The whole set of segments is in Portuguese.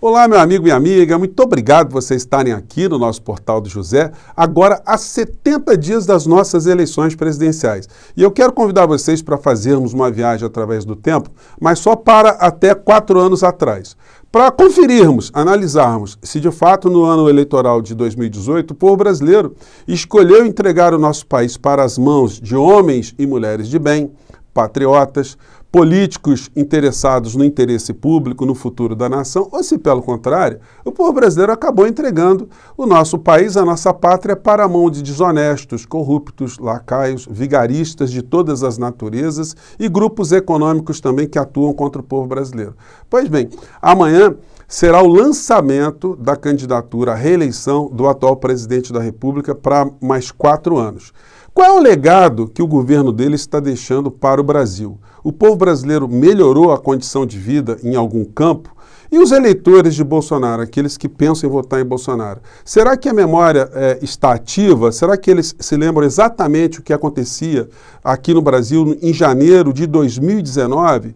Olá, meu amigo, minha amiga, muito obrigado por vocês estarem aqui no nosso Portal do José, agora há 70 dias das nossas eleições presidenciais. E eu quero convidar vocês para fazermos uma viagem através do tempo, mas só para até quatro anos atrás. Para conferirmos, analisarmos se de fato no ano eleitoral de 2018 o povo brasileiro escolheu entregar o nosso país para as mãos de homens e mulheres de bem, patriotas, políticos interessados no interesse público, no futuro da nação, ou se, pelo contrário, o povo brasileiro acabou entregando o nosso país, a nossa pátria, para a mão de desonestos, corruptos, lacaios, vigaristas de todas as naturezas e grupos econômicos também que atuam contra o povo brasileiro. Pois bem, amanhã será o lançamento da candidatura à reeleição do atual presidente da República para mais quatro anos. Qual é o legado que o governo dele está deixando para o Brasil? O povo brasileiro melhorou a condição de vida em algum campo? E os eleitores de Bolsonaro, aqueles que pensam em votar em Bolsonaro, será que a memória é, está ativa? Será que eles se lembram exatamente o que acontecia aqui no Brasil em janeiro de 2019?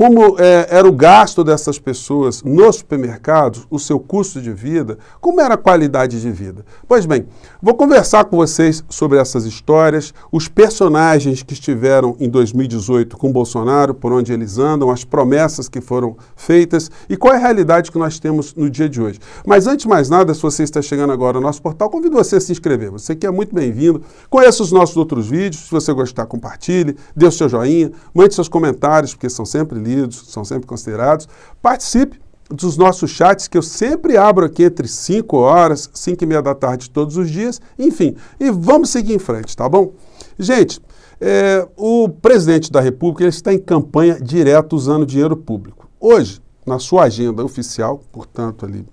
como é, era o gasto dessas pessoas nos supermercados, o seu custo de vida, como era a qualidade de vida. Pois bem, vou conversar com vocês sobre essas histórias, os personagens que estiveram em 2018 com Bolsonaro, por onde eles andam, as promessas que foram feitas e qual é a realidade que nós temos no dia de hoje. Mas antes de mais nada, se você está chegando agora ao nosso portal, convido você a se inscrever. Você que é muito bem-vindo. Conheça os nossos outros vídeos. Se você gostar, compartilhe, dê o seu joinha, mande seus comentários, porque são sempre livres queridos, são sempre considerados. Participe dos nossos chats que eu sempre abro aqui entre 5 horas, 5 e meia da tarde todos os dias. Enfim, e vamos seguir em frente, tá bom? Gente, é, o presidente da República está em campanha direto usando dinheiro público. Hoje, na sua agenda oficial, portanto, ali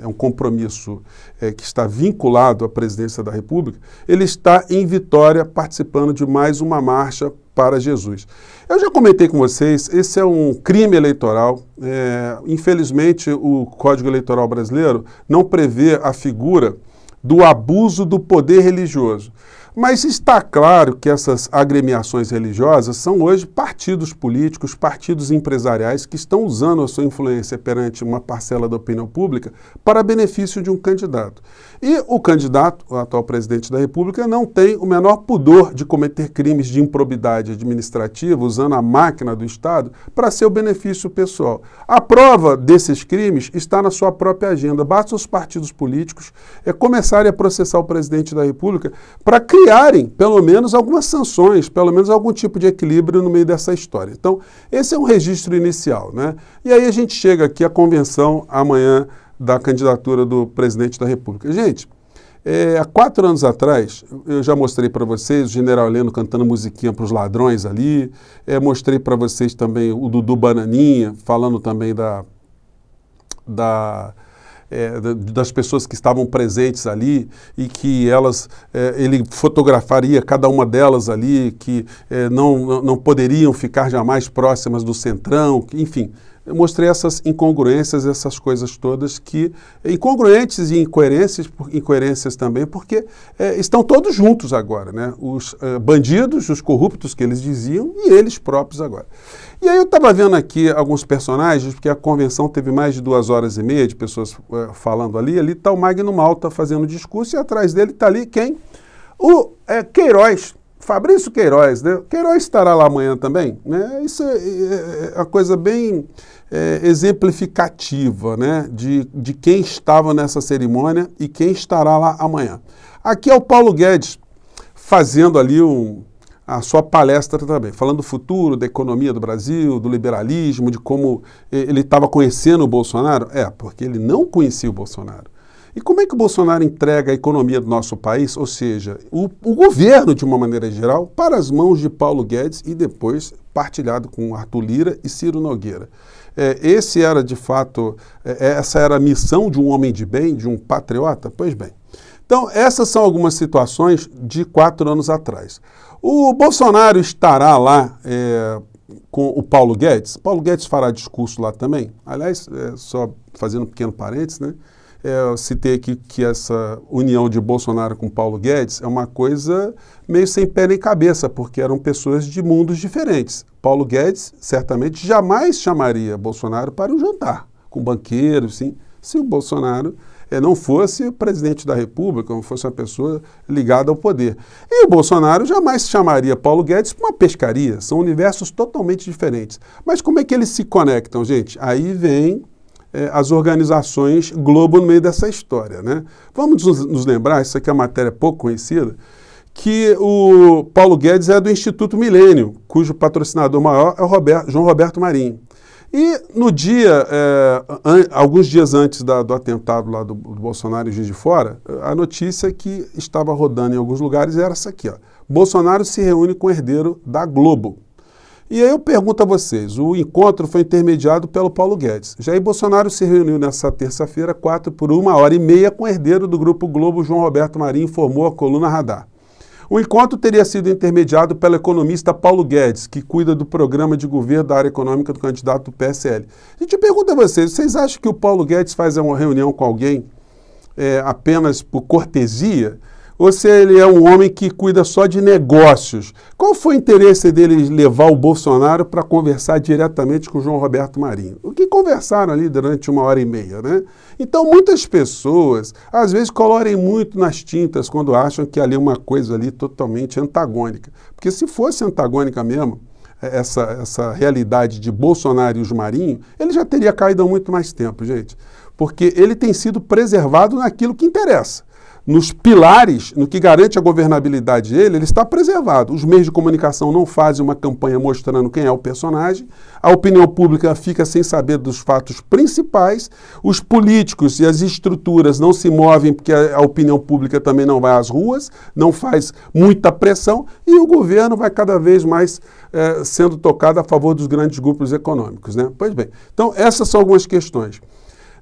é um compromisso é, que está vinculado à presidência da República, ele está em Vitória participando de mais uma marcha para Jesus. Eu já comentei com vocês, esse é um crime eleitoral. É, infelizmente, o Código Eleitoral Brasileiro não prevê a figura do abuso do poder religioso. Mas está claro que essas agremiações religiosas são hoje partidos políticos, partidos empresariais que estão usando a sua influência perante uma parcela da opinião pública para benefício de um candidato. E o candidato, o atual presidente da República, não tem o menor pudor de cometer crimes de improbidade administrativa usando a máquina do Estado para seu benefício pessoal. A prova desses crimes está na sua própria agenda. Basta os partidos políticos é, começarem a processar o presidente da República para criarem, pelo menos, algumas sanções, pelo menos algum tipo de equilíbrio no meio dessa história. Então, esse é um registro inicial. Né? E aí a gente chega aqui à convenção amanhã da candidatura do presidente da República. Gente, é, há quatro anos atrás, eu já mostrei para vocês o General Heleno cantando musiquinha para os ladrões ali, é, mostrei para vocês também o Dudu Bananinha falando também da, da, é, das pessoas que estavam presentes ali e que elas é, ele fotografaria cada uma delas ali que é, não, não poderiam ficar jamais próximas do centrão enfim mostrei essas incongruências, essas coisas todas que incongruentes e incoerências, incoerências também, porque é, estão todos juntos agora, né? Os é, bandidos, os corruptos que eles diziam e eles próprios agora. E aí eu estava vendo aqui alguns personagens, porque a convenção teve mais de duas horas e meia de pessoas é, falando ali. Ali está o Magno Malta fazendo discurso e atrás dele está ali quem? O é, Queiroz Fabrício Queiroz, né? Queiroz estará lá amanhã também, né? Isso é, é uma é coisa bem é, exemplificativa, né? De, de quem estava nessa cerimônia e quem estará lá amanhã. Aqui é o Paulo Guedes fazendo ali um, a sua palestra também, falando do futuro, da economia do Brasil, do liberalismo, de como é, ele estava conhecendo o Bolsonaro. É, porque ele não conhecia o Bolsonaro. E como é que o Bolsonaro entrega a economia do nosso país, ou seja, o, o governo, de uma maneira geral, para as mãos de Paulo Guedes e depois partilhado com Arthur Lira e Ciro Nogueira? É, esse era, de fato, é, é, essa era a missão de um homem de bem, de um patriota? Pois bem. Então, essas são algumas situações de quatro anos atrás. O Bolsonaro estará lá é, com o Paulo Guedes. Paulo Guedes fará discurso lá também. Aliás, é, só fazendo um pequeno parênteses, né? É, eu citei aqui que essa união de Bolsonaro com Paulo Guedes é uma coisa meio sem pé nem cabeça, porque eram pessoas de mundos diferentes. Paulo Guedes certamente jamais chamaria Bolsonaro para um jantar com banqueiro sim, se o Bolsonaro é, não fosse presidente da República, não fosse uma pessoa ligada ao poder. E o Bolsonaro jamais chamaria Paulo Guedes para uma pescaria. São universos totalmente diferentes. Mas como é que eles se conectam, gente? Aí vem eh, as organizações Globo no meio dessa história. Né? Vamos nos, nos lembrar, isso aqui é uma matéria pouco conhecida, que o Paulo Guedes é do Instituto Milênio, cujo patrocinador maior é o Roberto, João Roberto Marinho. E no dia, eh, an, alguns dias antes da, do atentado lá do, do Bolsonaro e de Fora, eh, a notícia que estava rodando em alguns lugares era essa aqui. Ó. Bolsonaro se reúne com o herdeiro da Globo. E aí eu pergunto a vocês: o encontro foi intermediado pelo Paulo Guedes. Jair Bolsonaro se reuniu nessa terça-feira, quatro por uma hora e meia, com o herdeiro do Grupo Globo, João Roberto Marinho, informou a coluna Radar. O encontro teria sido intermediado pelo economista Paulo Guedes, que cuida do programa de governo da área econômica do candidato do PSL. A gente pergunta a vocês: vocês acham que o Paulo Guedes faz uma reunião com alguém é, apenas por cortesia? ou se ele é um homem que cuida só de negócios. Qual foi o interesse dele levar o Bolsonaro para conversar diretamente com o João Roberto Marinho? O que conversaram ali durante uma hora e meia, né? Então, muitas pessoas, às vezes, colorem muito nas tintas quando acham que ali é uma coisa ali totalmente antagônica. Porque se fosse antagônica mesmo, é, essa, essa realidade de Bolsonaro e os Marinho, ele já teria caído há muito mais tempo, gente. Porque ele tem sido preservado naquilo que interessa nos pilares, no que garante a governabilidade dele, ele está preservado. Os meios de comunicação não fazem uma campanha mostrando quem é o personagem, a opinião pública fica sem saber dos fatos principais, os políticos e as estruturas não se movem porque a, opinião pública também não vai às ruas, não faz muita pressão e o governo vai cada vez mais eh, sendo tocado a favor dos grandes grupos econômicos. Né? Pois bem, então essas são algumas questões.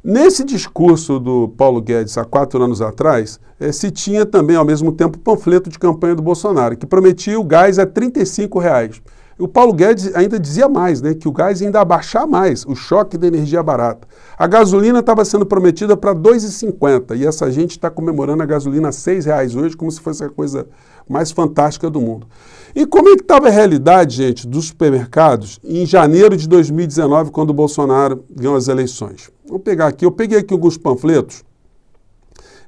Nesse discurso do Paulo Guedes há quatro anos atrás, eh, se tinha também, ao mesmo tempo, o panfleto de campanha do Bolsonaro, que prometia o gás a R$ 35. Reais. O Paulo Guedes ainda dizia mais, né, que o gás ainda abaixar mais, o choque da energia barata. A gasolina estava sendo prometida para R$ 2,50 e essa gente está comemorando a gasolina a R$ reais hoje como se fosse a coisa mais fantástica do mundo. E como é que estava a realidade, gente, dos supermercados em janeiro de 2019, quando o Bolsonaro ganhou as eleições? Vou pegar aqui, eu peguei aqui alguns panfletos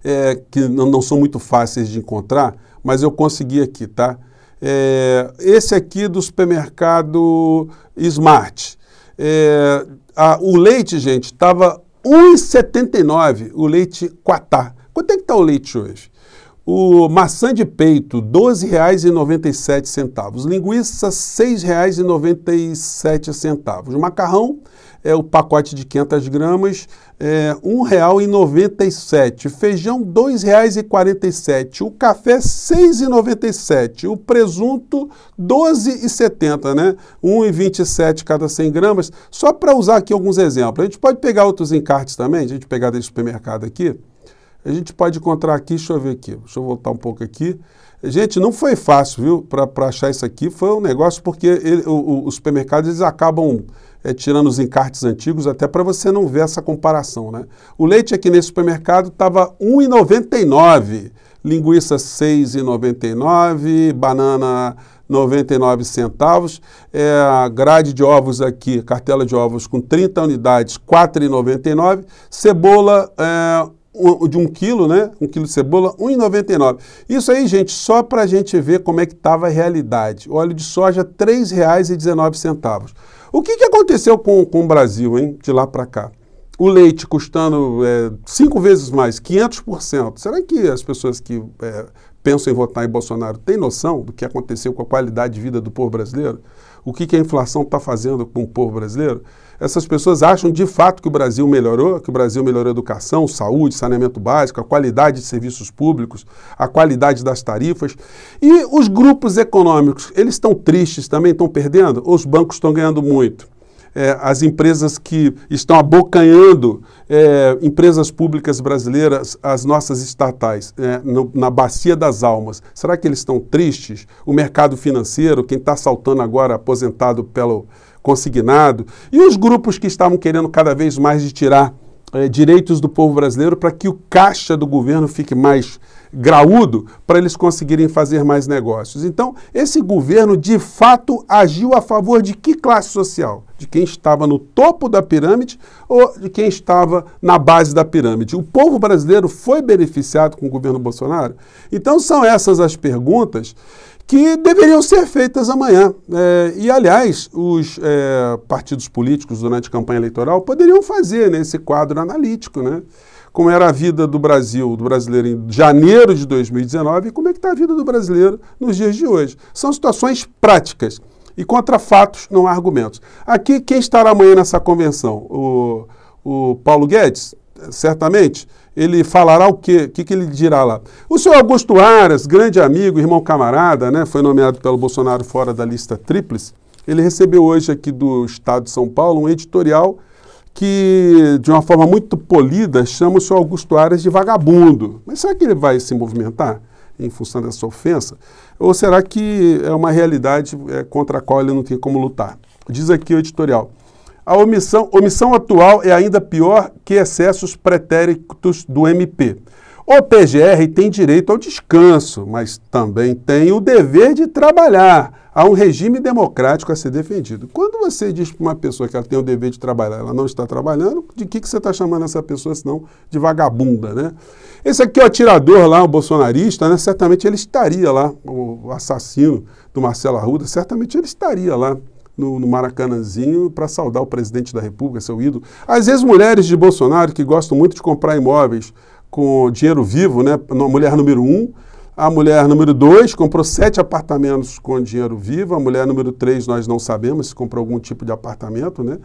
é, que não, não são muito fáceis de encontrar, mas eu consegui aqui, tá? É, esse aqui do supermercado Smart. É, a, o leite, gente, estava 1,79, o leite Quatá. Quanto é que está o leite hoje? O maçã de peito, R$ 12,97. Linguiça, R$ 6,97. Macarrão, é o pacote de 500 gramas, é, R$ 1,97. Feijão, R$ 2,47. O café, R$ 6,97. O presunto, R$ 12,70, né? R$ 1,27 cada 100 gramas. Só para usar aqui alguns exemplos. A gente pode pegar outros encartes também, a gente pegar desse supermercado aqui. A gente pode encontrar aqui, deixa eu ver aqui, deixa eu voltar um pouco aqui. Gente, não foi fácil, viu, para achar isso aqui. Foi um negócio porque ele, o, o, os supermercados eles acabam é, tirando os encartes antigos até para você não ver essa comparação, né? O leite aqui nesse supermercado estava 1,99. Linguiça 6,99, banana 99 centavos, é, grade de ovos aqui, cartela de ovos com 30 unidades, 4,99, cebola é, de um quilo, né? Um quilo de cebola, 1,99. Isso aí, gente, só para a gente ver como é que estava a realidade. Óleo de soja, R$ 3,19. O que, que aconteceu com, com o Brasil, hein? De lá para cá. O leite custando é, cinco vezes mais, 500%. Será que as pessoas que é, pensam em votar em Bolsonaro têm noção do que aconteceu com a qualidade de vida do povo brasileiro? O que, que a inflação está fazendo com o povo brasileiro? essas pessoas acham de fato que o Brasil melhorou, que o Brasil melhorou a educação, saúde, saneamento básico, a qualidade de serviços públicos, a qualidade das tarifas. E os grupos econômicos, eles estão tristes também, estão perdendo? Os bancos estão ganhando muito. É, as empresas que estão abocanhando é, empresas públicas brasileiras, as nossas estatais, é, no, na bacia das almas. Será que eles estão tristes? O mercado financeiro, quem está saltando agora aposentado pelo, consignado, e os grupos que estavam querendo cada vez mais de tirar é, direitos do povo brasileiro para que o caixa do governo fique mais graúdo para eles conseguirem fazer mais negócios. Então, esse governo de fato agiu a favor de que classe social? De quem estava no topo da pirâmide ou de quem estava na base da pirâmide? O povo brasileiro foi beneficiado com o governo Bolsonaro? Então, são essas as perguntas que deveriam ser feitas amanhã. É, e, aliás, os é, partidos políticos durante a campanha eleitoral poderiam fazer né, esse quadro analítico, né? Como era a vida do Brasil, do brasileiro em janeiro de 2019 e como é que está a vida do brasileiro nos dias de hoje. São situações práticas e contra fatos não há argumentos. Aqui, quem estará amanhã nessa convenção? O, o Paulo Guedes? certamente, ele falará o quê? O que, que ele dirá lá? O senhor Augusto Aras, grande amigo, irmão camarada, né, foi nomeado pelo Bolsonaro fora da lista tríplice, ele recebeu hoje aqui do Estado de São Paulo um editorial que, de uma forma muito polida, chama o senhor Augusto Aras de vagabundo. Mas será que ele vai se movimentar em função dessa ofensa? Ou será que é uma realidade é, contra a qual ele não tem como lutar? Diz aqui o editorial. A omissão, omissão atual é ainda pior que excessos pretéritos do MP. O PGR tem direito ao descanso, mas também tem o dever de trabalhar. Há um regime democrático a ser defendido. Quando você diz para uma pessoa que ela tem o dever de trabalhar, ela não está trabalhando, de que, que você está chamando essa pessoa, senão de vagabunda, né? Esse aqui é o atirador lá, o bolsonarista, né? Certamente ele estaria lá, o assassino do Marcelo Arruda, certamente ele estaria lá no, no Maracanãzinho para saudar o presidente da República, seu ídolo. Às vezes, mulheres de Bolsonaro que gostam muito de comprar imóveis com dinheiro vivo, né? Mulher número um. A mulher número dois comprou sete apartamentos com dinheiro vivo. A mulher número três, nós não sabemos se comprou algum tipo de apartamento, né?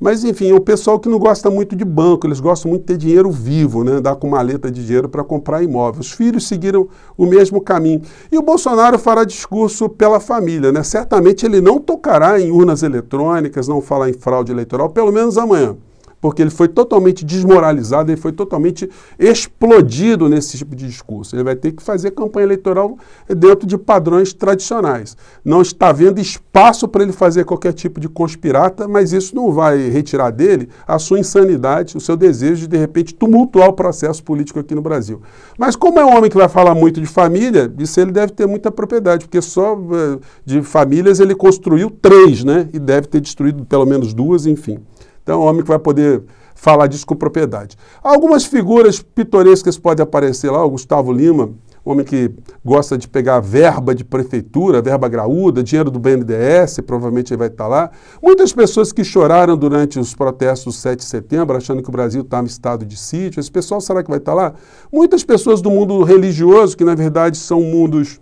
Mas, enfim, é pessoal que não gosta muito de banco, eles gostam muito de ter dinheiro vivo, né? andar com maleta de dinheiro para comprar imóvel. Os filhos seguiram o mesmo caminho. E o Bolsonaro fará discurso pela família, né? Certamente ele não tocará em urnas eletrônicas, não falar em fraude eleitoral, pelo menos amanhã porque ele foi totalmente desmoralizado, ele foi totalmente explodido nesse tipo de discurso. Ele vai ter que fazer campanha eleitoral dentro de padrões tradicionais. Não está havendo espaço para ele fazer qualquer tipo de conspirata, mas isso não vai retirar dele a sua insanidade, o seu desejo de, de repente, tumultuar o processo político aqui no Brasil. Mas como é um homem que vai falar muito de família, isso ele deve ter muita propriedade, porque só eh, de famílias ele construiu três, né? E deve ter destruído pelo menos duas, enfim. Então, é um homem que vai poder falar disso com propriedade. Algumas figuras pitorescas podem aparecer lá, o Gustavo Lima, um homem que gosta de pegar verba de prefeitura, verba graúda, dinheiro do BNDES, provavelmente ele vai estar lá. Muitas pessoas que choraram durante os protestos do 7 de setembro, achando que o Brasil estava tá em estado de sítio, esse pessoal será que vai estar lá? Muitas pessoas do mundo religioso, que na verdade são mundos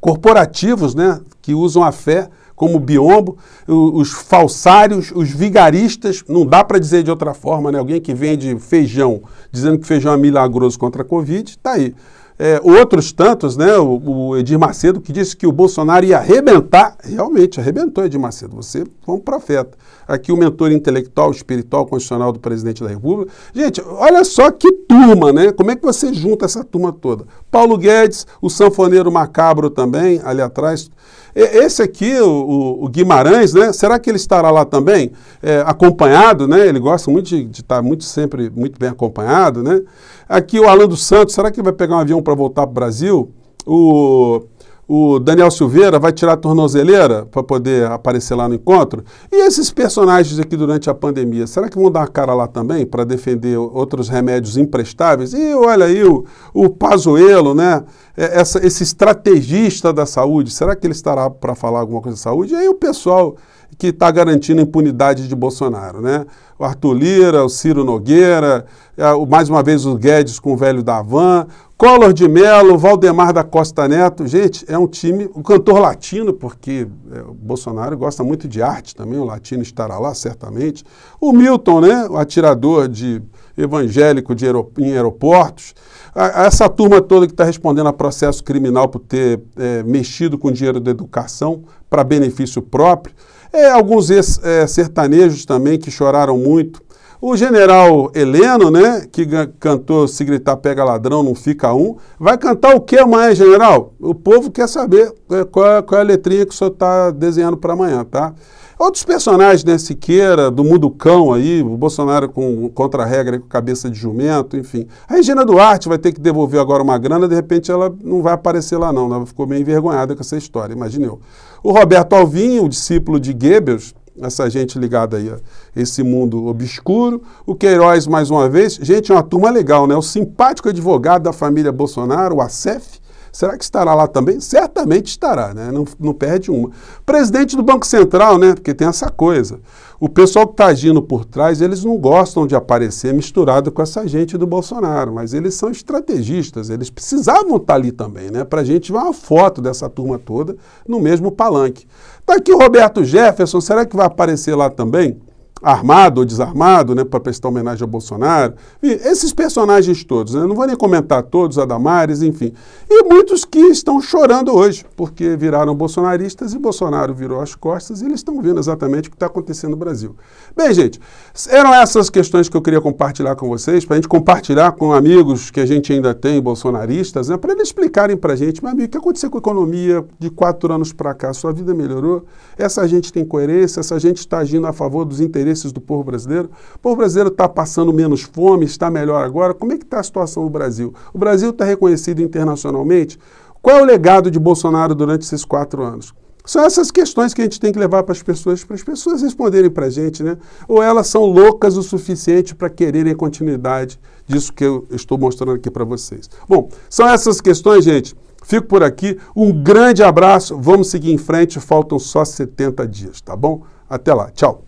corporativos né, que usam a fé como biombo, os falsários, os vigaristas, não dá para dizer de outra forma, né? Alguém que vende feijão, dizendo que feijão é milagroso contra a Covid, está aí. É, outros tantos, né, o, o, Edir Macedo, que disse que o Bolsonaro ia arrebentar, realmente arrebentou Edir Macedo, você foi um profeta. Aqui o mentor intelectual, espiritual, constitucional do presidente da República. Gente, olha só que turma, né? Como é que você junta essa turma toda? Paulo Guedes, o sanfoneiro macabro também, ali atrás. Esse aqui, o, o, Guimarães, né? Será que ele estará lá também? É, acompanhado, né? Ele gosta muito de, de estar muito sempre muito bem acompanhado, né? Aqui o Alan dos Santos, será que vai pegar um avião para voltar para o Brasil, o, o Daniel Silveira vai tirar a tornozeleira para poder aparecer lá no encontro. E esses personagens aqui durante a pandemia, será que vão dar a cara lá também para defender outros remédios imprestáveis? E olha aí o, o Pazuello, né? É, essa, esse estrategista da saúde, será que ele estará para falar alguma coisa de saúde? E aí o pessoal que está garantindo a impunidade de Bolsonaro, né? O Arthur Lira, o Ciro Nogueira, é, mais uma vez o Guedes com o velho da van, Collor de Mello, Valdemar da Costa Neto. Gente, é um time, o um cantor latino, porque é, o Bolsonaro gosta muito de arte também, o latino estará lá, certamente. O Milton, né, o atirador de evangélico de aerop em aeroportos. essa turma toda que está respondendo a processo criminal por ter é, mexido com dinheiro da educação para benefício próprio. É, alguns ex-sertanejos é, também que choraram muito o general Heleno, né, que cantou Se gritar pega ladrão, não fica um, vai cantar o que amanhã, general? O povo quer saber é, qual, é, qual é a letrinha que o senhor está desenhando para amanhã, tá? Outros personagens, né, Siqueira, do Muducão aí, o Bolsonaro com contra-regra, com cabeça de jumento, enfim. A Regina Duarte vai ter que devolver agora uma grana, de repente ela não vai aparecer lá não, né? ela ficou meio envergonhada com essa história, imagine eu. O Roberto Alvim, o discípulo de Goebbels, essa gente ligada aí a esse mundo obscuro. O Queiroz, mais uma vez, gente, é uma turma legal, né? O simpático advogado da família Bolsonaro, o ACEF, será que estará lá também? Certamente estará, né? Não, não perde uma. Presidente do Banco Central, né? Porque tem essa coisa. O pessoal que está agindo por trás, eles não gostam de aparecer misturado com essa gente do Bolsonaro, mas eles são estrategistas, eles precisavam estar tá ali também, né? Para a gente ver uma foto dessa turma toda no mesmo palanque. Está aqui o Roberto Jefferson, será que vai aparecer lá também? armado ou desarmado, né, para prestar homenagem ao Bolsonaro. E esses personagens todos, né, não vou nem comentar todos, Adamares, enfim. E muitos que estão chorando hoje, porque viraram bolsonaristas e Bolsonaro virou as costas e eles estão vendo exatamente o que está acontecendo no Brasil. Bem, gente, eram essas questões que eu queria compartilhar com vocês, para a gente compartilhar com amigos que a gente ainda tem, bolsonaristas, né, para eles explicarem para a gente, meu amigo, o que aconteceu com a economia de quatro anos para cá? Sua vida melhorou? Essa gente tem coerência? Essa gente está agindo a favor dos interesses interesses do povo brasileiro? O povo brasileiro está passando menos fome, está melhor agora? Como é que está a situação do Brasil? O Brasil está reconhecido internacionalmente? Qual é o legado de Bolsonaro durante esses quatro anos? São essas questões que a gente tem que levar para as pessoas, para as pessoas responderem para a gente, né? Ou elas são loucas o suficiente para quererem continuidade disso que eu estou mostrando aqui para vocês. Bom, são essas questões, gente. Fico por aqui. Um grande abraço. Vamos seguir em frente. Faltam só 70 dias, tá bom? Até lá. Tchau.